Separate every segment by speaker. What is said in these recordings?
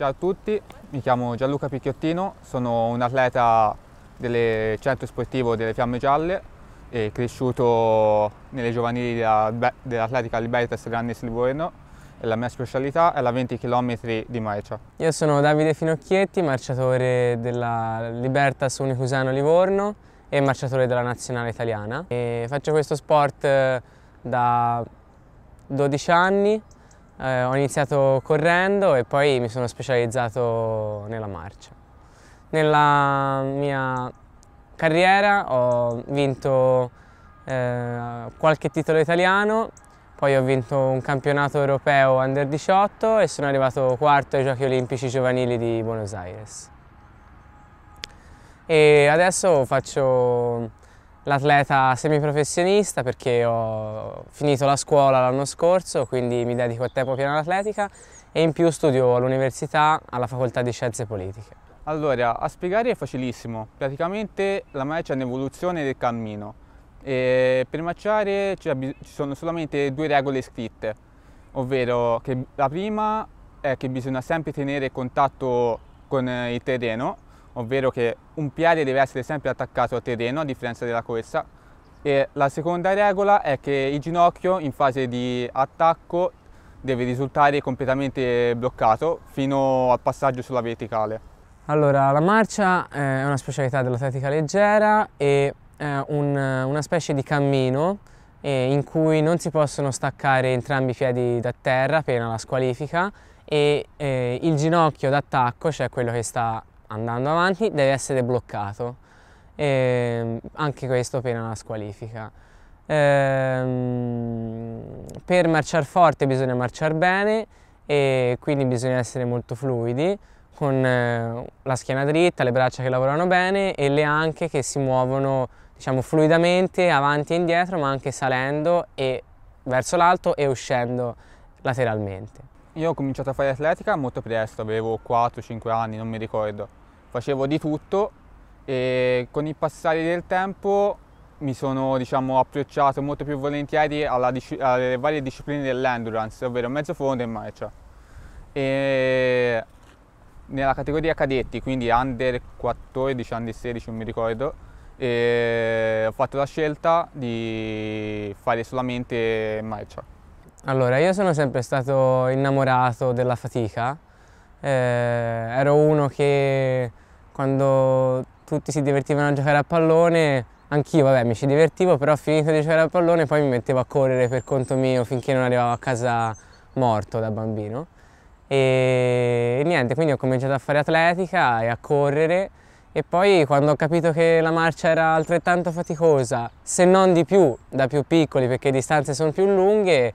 Speaker 1: Ciao a tutti, mi chiamo Gianluca Picchiottino, sono un atleta del centro sportivo delle Fiamme Gialle e cresciuto nelle giovanili dell'Atletica Libertas Grandis Livorno e la mia specialità è la 20 km di marcia.
Speaker 2: Io sono Davide Finocchietti, marciatore della Libertas Unicusano Livorno e marciatore della nazionale italiana. E faccio questo sport eh, da 12 anni eh, ho iniziato correndo e poi mi sono specializzato nella marcia. Nella mia carriera ho vinto eh, qualche titolo italiano, poi ho vinto un campionato europeo under 18 e sono arrivato quarto ai Giochi Olimpici Giovanili di Buenos Aires. E adesso faccio l'atleta semiprofessionista perché ho finito la scuola l'anno scorso, quindi mi dedico a tempo pieno all'atletica e in più studio all'università alla facoltà di scienze politiche.
Speaker 1: Allora, a spiegare è facilissimo, praticamente la marcia è un'evoluzione del cammino e per marciare ci sono solamente due regole scritte, ovvero che la prima è che bisogna sempre tenere contatto con il terreno ovvero che un piede deve essere sempre attaccato a terreno a differenza della corsa e la seconda regola è che il ginocchio in fase di attacco deve risultare completamente bloccato fino al passaggio sulla verticale.
Speaker 2: Allora, la marcia eh, è una specialità dell'atletica leggera e è eh, un, una specie di cammino eh, in cui non si possono staccare entrambi i piedi da terra, pena la squalifica, e eh, il ginocchio d'attacco, cioè quello che sta andando avanti deve essere bloccato e ehm, anche questo pena la squalifica. Ehm, per marciare forte bisogna marciare bene e quindi bisogna essere molto fluidi con eh, la schiena dritta, le braccia che lavorano bene e le anche che si muovono diciamo, fluidamente avanti e indietro ma anche salendo e verso l'alto e uscendo lateralmente.
Speaker 1: Io ho cominciato a fare atletica molto presto, avevo 4-5 anni, non mi ricordo facevo di tutto e con il passare del tempo mi sono diciamo, approcciato molto più volentieri alla, alle varie discipline dell'endurance, ovvero mezzo fondo e marcia. E nella categoria cadetti, quindi under 14, under 16 non mi ricordo, ho fatto la scelta di fare solamente marcia.
Speaker 2: Allora, io sono sempre stato innamorato della fatica eh, ero uno che quando tutti si divertivano a giocare a pallone, anch'io vabbè mi ci divertivo, però finito di giocare a pallone poi mi mettevo a correre per conto mio finché non arrivavo a casa morto da bambino. E, e niente, quindi ho cominciato a fare atletica e a correre e poi quando ho capito che la marcia era altrettanto faticosa, se non di più da più piccoli perché le distanze sono più lunghe,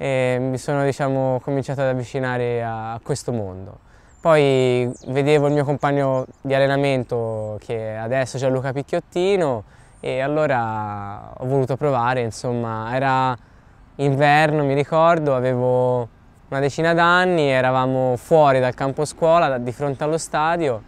Speaker 2: e mi sono diciamo, cominciato ad avvicinare a questo mondo. Poi vedevo il mio compagno di allenamento che adesso è Gianluca Picchiottino e allora ho voluto provare, insomma, era inverno, mi ricordo, avevo una decina d'anni, eravamo fuori dal campo scuola, di fronte allo stadio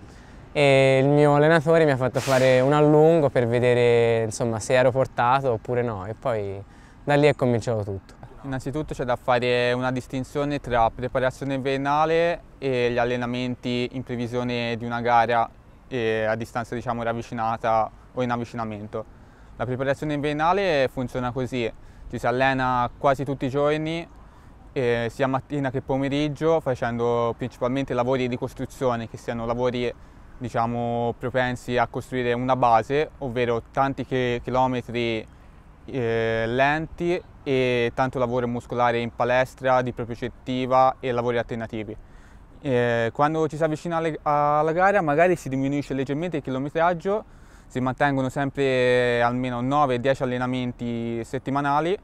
Speaker 2: e il mio allenatore mi ha fatto fare un allungo per vedere insomma, se ero portato oppure no e poi da lì è cominciato tutto.
Speaker 1: Innanzitutto c'è da fare una distinzione tra preparazione invernale e gli allenamenti in previsione di una gara eh, a distanza diciamo ravvicinata o in avvicinamento. La preparazione invernale funziona così, ci si allena quasi tutti i giorni, eh, sia mattina che pomeriggio, facendo principalmente lavori di costruzione, che siano lavori diciamo, propensi a costruire una base, ovvero tanti chilometri eh, lenti e tanto lavoro muscolare in palestra, di propriocettiva e lavori alternativi. Eh, quando ci si avvicina alle, alla gara magari si diminuisce leggermente il chilometraggio, si mantengono sempre almeno 9-10 allenamenti settimanali,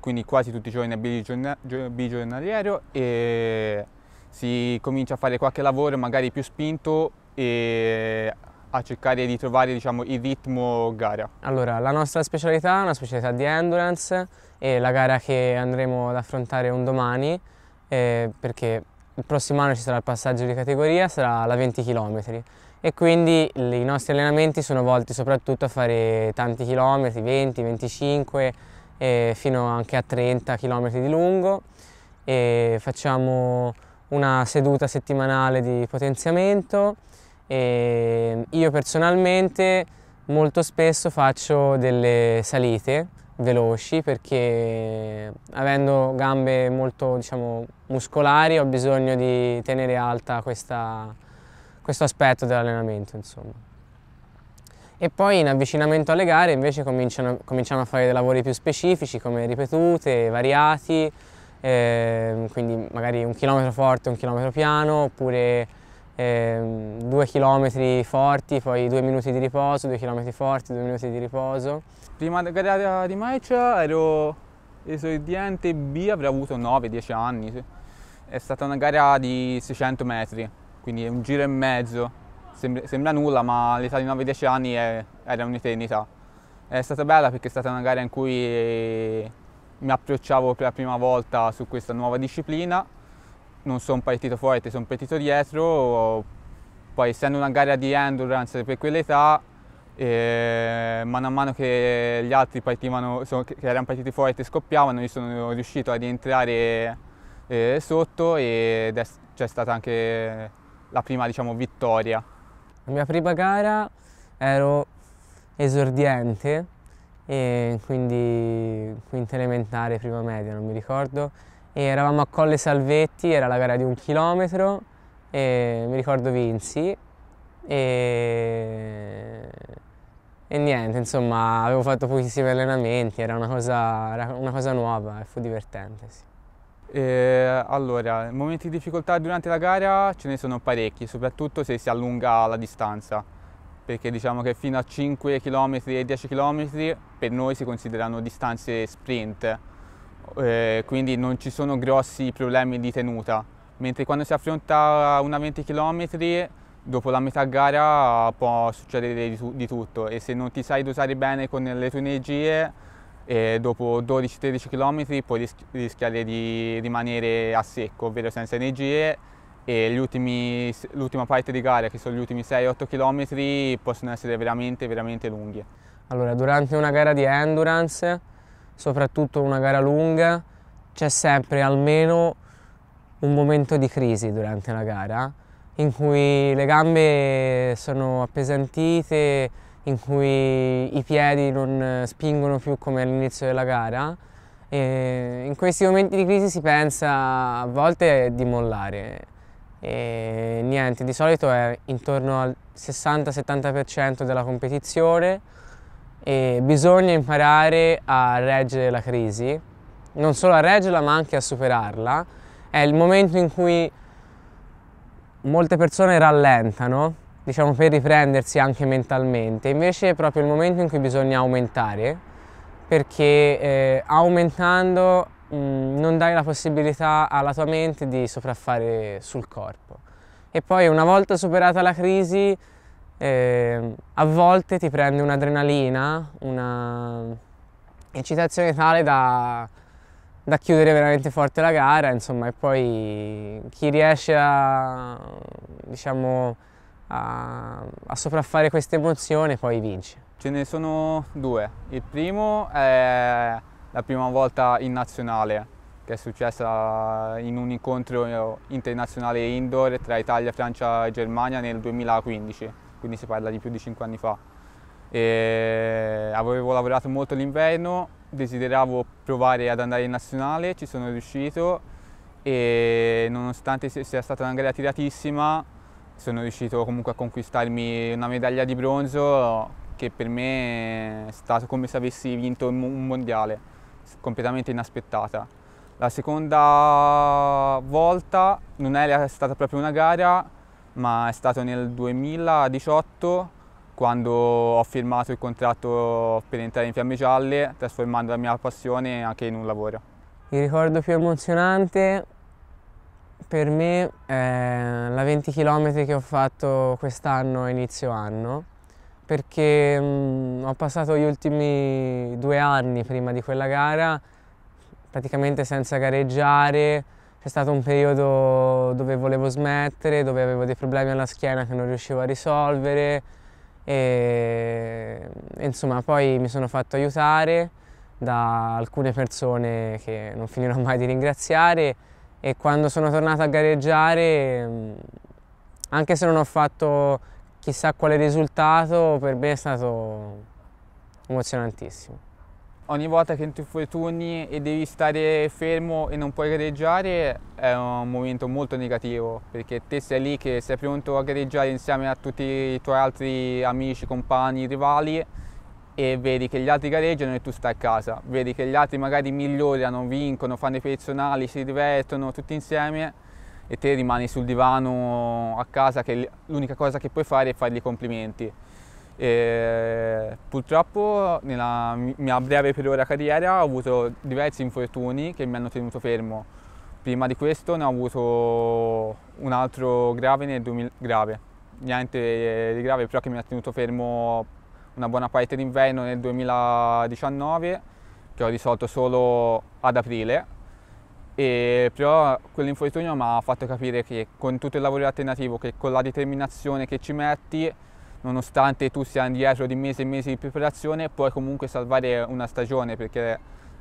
Speaker 1: quindi quasi tutti i giorni è bigiornaliero e si comincia a fare qualche lavoro magari più spinto e a cercare di trovare diciamo, il ritmo gara?
Speaker 2: Allora, la nostra specialità è una specialità di endurance e la gara che andremo ad affrontare un domani eh, perché il prossimo anno ci sarà il passaggio di categoria, sarà la 20 km e quindi i nostri allenamenti sono volti soprattutto a fare tanti chilometri, 20, 25 eh, fino anche a 30 km di lungo e facciamo una seduta settimanale di potenziamento e ehm, io personalmente molto spesso faccio delle salite veloci perché avendo gambe molto diciamo, muscolari ho bisogno di tenere alta questa, questo aspetto dell'allenamento. E poi in avvicinamento alle gare invece cominciano, cominciamo a fare dei lavori più specifici come ripetute, variati, eh, quindi magari un chilometro forte, un chilometro piano oppure eh, due chilometri forti, poi due minuti di riposo, due chilometri forti, due minuti di riposo. Prima della gara di Maicia ero
Speaker 1: esordiente B, avrei avuto 9-10 anni. È stata una gara di 600 metri, quindi un giro e mezzo. Sembra, sembra nulla, ma all'età di 9-10 anni è, era un'eternità. È stata bella perché è stata una gara in cui mi approcciavo per la prima volta su questa nuova disciplina non sono partito forte, sono partito dietro, poi essendo una gara di endurance per quell'età, e mano a mano che gli altri partivano, che erano partiti forte scoppiavano, io sono riuscito a rientrare eh, sotto e c'è stata anche la prima diciamo, vittoria.
Speaker 2: La mia prima gara ero esordiente, e quindi quinta elementare, prima media, non mi ricordo, e eravamo a Colle Salvetti, era la gara di un chilometro e mi ricordo vinsi e, e niente, insomma avevo fatto pochissimi allenamenti, era una cosa, era una cosa nuova e fu divertente. Sì. E, allora, momenti di difficoltà durante la gara
Speaker 1: ce ne sono parecchi, soprattutto se si allunga la distanza perché diciamo che fino a 5 km e 10 km per noi si considerano distanze sprint eh, quindi non ci sono grossi problemi di tenuta, mentre quando si affronta una 20 km dopo la metà gara può succedere di, di tutto e se non ti sai dosare bene con le tue energie eh, dopo 12-13 km puoi rischi rischiare di rimanere a secco, ovvero senza energie e l'ultima parte di gara, che sono gli ultimi 6-8 km, possono essere veramente,
Speaker 2: veramente lunghi. Allora, durante una gara di endurance soprattutto una gara lunga, c'è sempre almeno un momento di crisi durante la gara in cui le gambe sono appesantite, in cui i piedi non spingono più come all'inizio della gara. E in questi momenti di crisi si pensa a volte di mollare. E niente, di solito è intorno al 60-70% della competizione e bisogna imparare a reggere la crisi, non solo a reggerla ma anche a superarla. È il momento in cui molte persone rallentano, diciamo per riprendersi anche mentalmente, invece è proprio il momento in cui bisogna aumentare perché eh, aumentando mh, non dai la possibilità alla tua mente di sopraffare sul corpo. E poi una volta superata la crisi eh, a volte ti prende un'adrenalina, una eccitazione tale da, da, chiudere veramente forte la gara, insomma, e poi chi riesce a, diciamo, a, a sopraffare questa emozione poi vince. Ce ne sono due.
Speaker 1: Il primo è la prima volta in nazionale, che è successa in un incontro internazionale indoor tra Italia, Francia e Germania nel 2015 quindi si parla di più di 5 anni fa. E avevo lavorato molto l'inverno, desideravo provare ad andare in nazionale, ci sono riuscito e nonostante sia stata una gara tiratissima sono riuscito comunque a conquistarmi una medaglia di bronzo che per me è stato come se avessi vinto un mondiale, completamente inaspettata. La seconda volta non è stata proprio una gara, ma è stato nel 2018 quando ho firmato il contratto per entrare in Fiamme Gialle, trasformando la mia passione anche in un lavoro.
Speaker 2: Il ricordo più emozionante per me è la 20 km che ho fatto quest'anno a inizio anno, perché mh, mm, ho passato gli ultimi due anni prima di quella gara praticamente senza gareggiare, c'è stato un periodo dove volevo smettere, dove avevo dei problemi alla schiena che non riuscivo a risolvere e, insomma poi mi sono fatto aiutare da alcune persone che non finirò mai di ringraziare e quando sono tornato a gareggiare mm, anche se non ho fatto chissà quale risultato per me è stato emozionantissimo.
Speaker 1: Ogni volta che ti infortuni e devi stare fermo e non puoi gareggiare è un momento molto negativo perché te sei lì che sei pronto a gareggiare insieme a tutti i tuoi altri amici, compagni, rivali e vedi che gli altri gareggiano e tu stai a casa, vedi che gli altri magari migliorano, vincono, fanno i personali, si divertono tutti insieme e te rimani sul divano a casa che l'unica cosa che puoi fare è fargli i complimenti. E purtroppo nella mia breve periodo carriera ho avuto diversi infortuni che mi hanno tenuto fermo. Prima di questo ne ho avuto un altro grave nel 2000, grave. niente eh, di grave però che mi ha tenuto fermo una buona parte d'inverno nel 2019 che ho risolto solo ad aprile e però quell'infortunio mi ha fatto capire che con tutto il lavoro alternativo, che con la determinazione che ci metti nonostante tu sia indietro di mesi e mesi di preparazione, puoi comunque salvare una stagione perché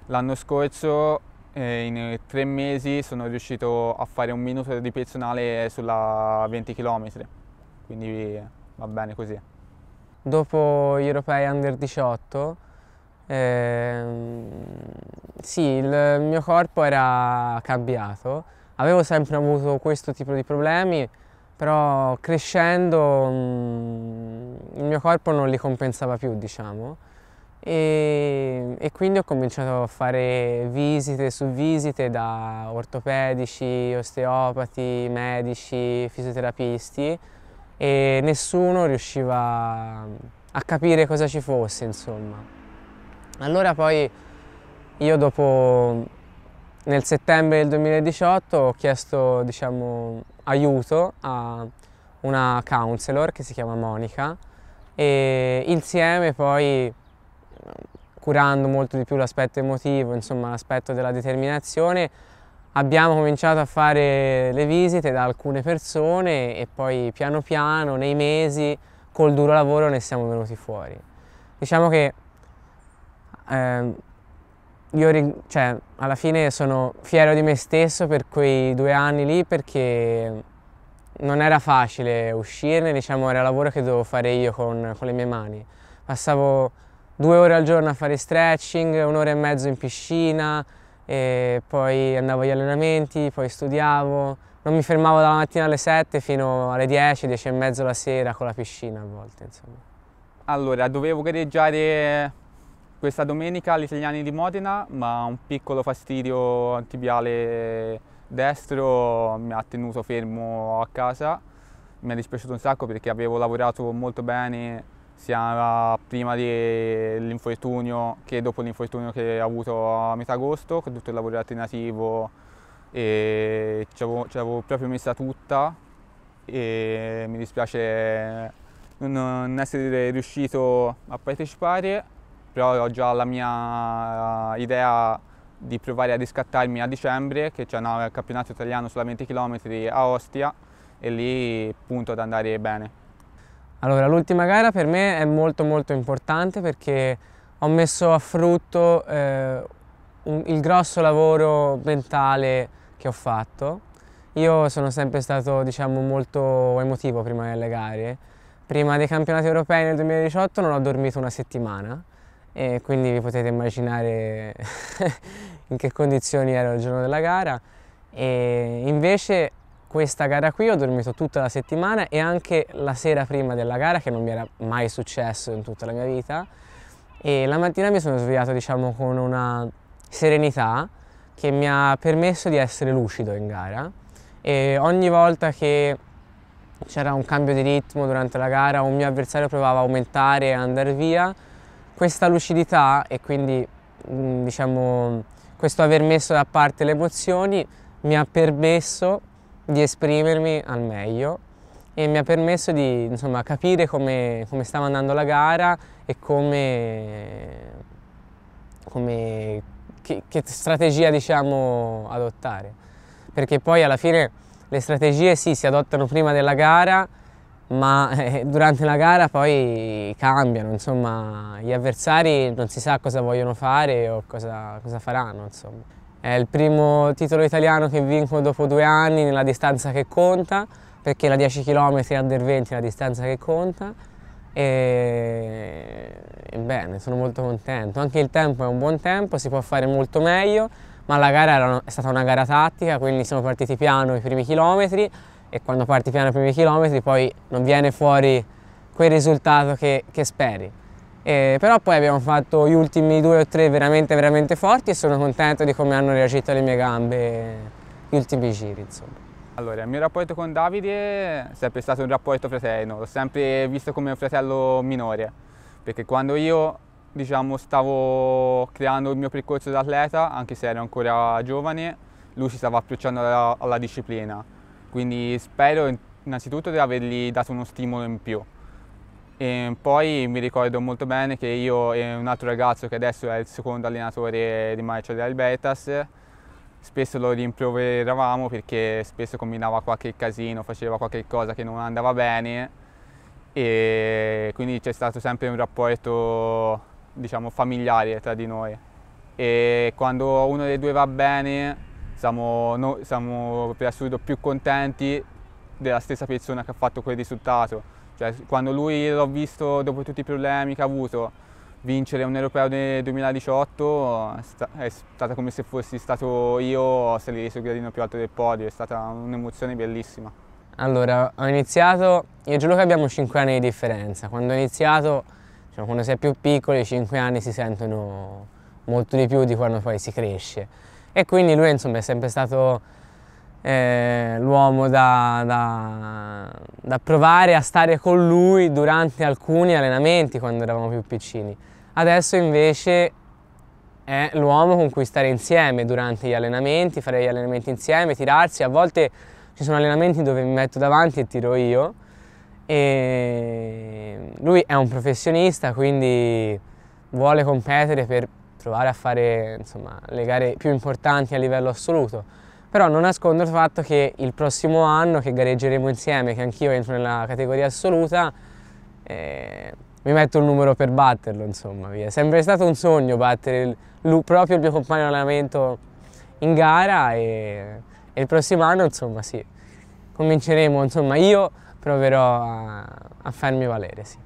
Speaker 1: l'anno scorso eh, in eh, tre mesi sono riuscito a fare un minuto di personale sulla 20 km, quindi va bene così.
Speaker 2: Dopo gli europei under 18, eh, sì, il mio corpo era cambiato, avevo sempre avuto questo tipo di problemi, però crescendo mh, mm, il mio corpo non li compensava più, diciamo, e, e, quindi ho cominciato a fare visite su visite da ortopedici, osteopati, medici, fisioterapisti e nessuno riusciva a capire cosa ci fosse, insomma. Allora poi io dopo nel settembre del 2018 ho chiesto diciamo, aiuto a una counselor che si chiama Monica e insieme poi curando molto di più l'aspetto emotivo, insomma l'aspetto della determinazione, abbiamo cominciato a fare le visite da alcune persone e poi piano piano nei mesi col duro lavoro ne siamo venuti fuori. Diciamo che eh, io cioè, alla fine sono fiero di me stesso per quei due anni lì perché non era facile uscirne, diciamo era lavoro che dovevo fare io con, con le mie mani. Passavo due ore al giorno a fare stretching, un'ora e mezzo in piscina, poi andavo agli allenamenti, poi studiavo. Non mi fermavo dalla mattina alle 7 fino alle 10, 10 e mezzo la sera con la piscina a volte, insomma.
Speaker 1: Allora, dovevo gareggiare questa domenica agli italiani di Modena, ma un piccolo fastidio antibiale destro mi ha tenuto fermo a casa. Mi è dispiaciuto un sacco perché avevo lavorato molto bene sia prima dell'infortunio che dopo l'infortunio che ho avuto a metà agosto, con tutto il lavoro alternativo e ci avevo proprio messa tutta e mi dispiace non essere riuscito a partecipare però ho già la mia eh, idea di provare a riscattarmi a dicembre che c'è un campionato italiano sulla 20 km a Ostia e
Speaker 2: lì
Speaker 1: punto ad andare bene.
Speaker 2: Allora l'ultima gara per me è molto molto importante perché ho messo a frutto eh, un, il grosso lavoro mentale che ho fatto. Io sono sempre stato diciamo molto emotivo prima delle gare. Prima dei campionati europei nel 2018 non ho dormito una settimana e quindi vi potete immaginare in che condizioni ero il giorno della gara e invece questa gara qui ho dormito tutta la settimana e anche la sera prima della gara che non mi era mai successo in tutta la mia vita e la mattina mi sono svegliato diciamo con una serenità che mi ha permesso di essere lucido in gara e ogni volta che c'era un cambio di ritmo durante la gara un mio avversario provava a aumentare e andare via questa lucidità e quindi mm, diciamo, questo aver messo da parte le emozioni mi ha permesso di esprimermi al meglio e mi ha permesso di insomma, capire come, come, stava andando la gara e come, come che, che, strategia diciamo, adottare. Perché poi alla fine le strategie sì, si adottano prima della gara, ma eh, durante la gara poi cambiano, insomma gli avversari non si sa cosa vogliono fare o cosa, cosa faranno. Insomma. È il primo titolo italiano che vinco dopo due anni nella distanza che conta, perché la 10 km under 20 è la distanza che conta. E, e bene, sono molto contento. Anche il tempo è un buon tempo, si può fare molto meglio, ma la gara era, è stata una gara tattica, quindi siamo partiti piano i primi chilometri, e quando parti piano i primi chilometri poi non viene fuori quel risultato che, che speri. E, però poi abbiamo fatto gli ultimi due o tre veramente veramente forti e sono contento di come hanno reagito le mie gambe gli ultimi giri insomma.
Speaker 1: Allora, il mio rapporto con Davide è sempre stato un rapporto fraterno, l'ho sempre visto come un fratello minore, perché quando io diciamo, stavo creando il mio percorso d'atleta, anche se ero ancora giovane, lui si stava approcciando alla, alla disciplina quindi spero innanzitutto di avergli dato uno stimolo in più. E poi mi ricordo molto bene che io e un altro ragazzo che adesso è il secondo allenatore di Marcia del Albertas, spesso lo rimproveravamo perché spesso combinava qualche casino, faceva qualche cosa che non andava bene e quindi c'è stato sempre un rapporto diciamo familiare tra di noi e quando uno dei due va bene siamo, no, siamo per assurdo più contenti della stessa persona che ha fatto quel risultato. Cioè, quando lui l'ho visto dopo tutti i problemi che ha avuto, vincere un europeo nel 2018 è stata come se fossi stato io a salire sul gradino più alto del podio, è stata un'emozione bellissima.
Speaker 2: Allora, ho iniziato, io giuro che abbiamo 5 anni di differenza, quando ho iniziato, diciamo, quando si è più piccoli, i 5 anni si sentono molto di più di quando poi si cresce e quindi lui insomma, è sempre stato eh, l'uomo da, da, da, provare a stare con lui durante alcuni allenamenti quando eravamo più piccini. Adesso invece è l'uomo con cui stare insieme durante gli allenamenti, fare gli allenamenti insieme, tirarsi. A volte ci sono allenamenti dove mi metto davanti e tiro io. E lui è un professionista, quindi vuole competere per provare a fare insomma, le gare più importanti a livello assoluto, però non nascondo il fatto che il prossimo anno che gareggeremo insieme, che anch'io entro nella categoria assoluta, eh, mi metto un numero per batterlo, insomma, via. È sempre stato un sogno battere il, proprio il mio compagno di allenamento in gara e, e, il prossimo anno, insomma, sì, cominceremo, insomma, io proverò a, a farmi valere, sì.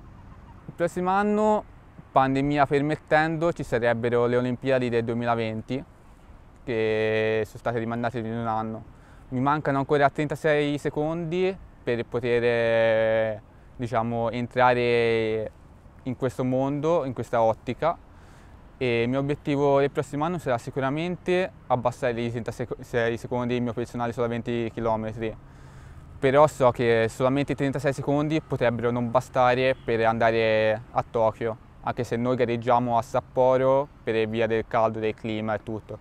Speaker 1: Il prossimo anno pandemia permettendo ci sarebbero le Olimpiadi del 2020 che sono state rimandate di un anno. Mi mancano ancora 36 secondi per poter diciamo, entrare in questo mondo, in questa ottica e il mio obiettivo del prossimo anno sarà sicuramente abbassare di 36 secondi il mio personale sulla 20 km però so che solamente 36 secondi potrebbero non bastare per andare a Tokyo anche se noi gareggiamo a Sapporo per via del caldo, del clima e tutto.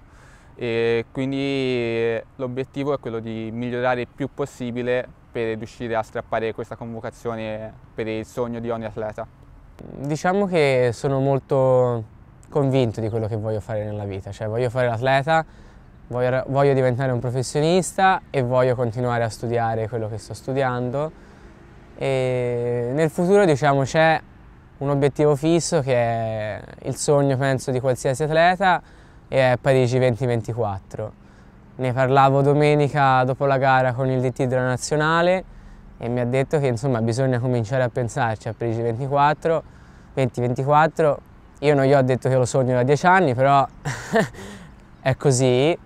Speaker 1: E quindi eh, l'obiettivo è quello di migliorare il più possibile per riuscire a strappare questa convocazione per il sogno di ogni atleta.
Speaker 2: Diciamo che sono molto convinto di quello che voglio fare nella vita, cioè voglio fare l'atleta, voglio, voglio diventare un professionista e voglio continuare a studiare quello che sto studiando e nel futuro diciamo c'è un obiettivo fisso che è il sogno penso di qualsiasi atleta e è Parigi 2024. Ne parlavo domenica dopo la gara con il DT della nazionale e mi ha detto che insomma bisogna cominciare a pensarci a Parigi 24, 2024. Io non gli ho detto che lo sogno da dieci anni, però è così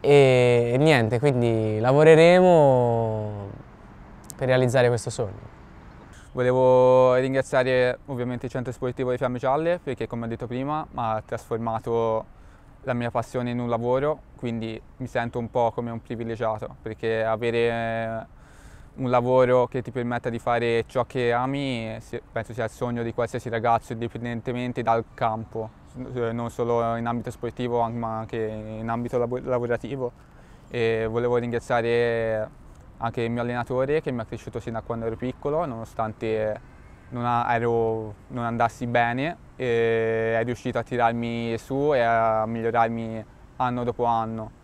Speaker 2: e niente, quindi lavoreremo per realizzare questo sogno.
Speaker 1: Volevo ringraziare ovviamente il centro sportivo di Fiamme Gialle perché come ho detto prima ha trasformato la mia passione in un lavoro, quindi mi sento un po' come un privilegiato perché avere un lavoro che ti permetta di fare ciò che ami penso sia il sogno di qualsiasi ragazzo indipendentemente dal campo, eh, non solo in ambito sportivo ma anche in ambito lavorativo. E volevo ringraziare anche il mio allenatore che mi ha cresciuto sin da quando ero piccolo, nonostante non, ero, non andassi bene, è riuscito a tirarmi su e a migliorarmi anno dopo anno.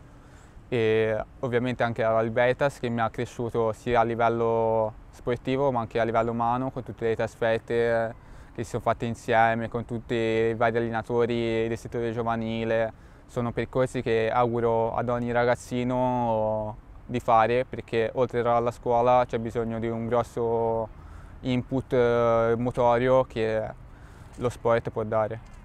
Speaker 1: E ovviamente anche l'Albertas che mi ha cresciuto sia a livello sportivo ma anche a livello umano con tutte le trasferte che si sono fatte insieme, con tutti i vari allenatori del settore giovanile. Sono percorsi che auguro ad ogni ragazzino di fare perché oltre alla scuola c'è bisogno di un grosso input eh, motorio che lo sport può dare.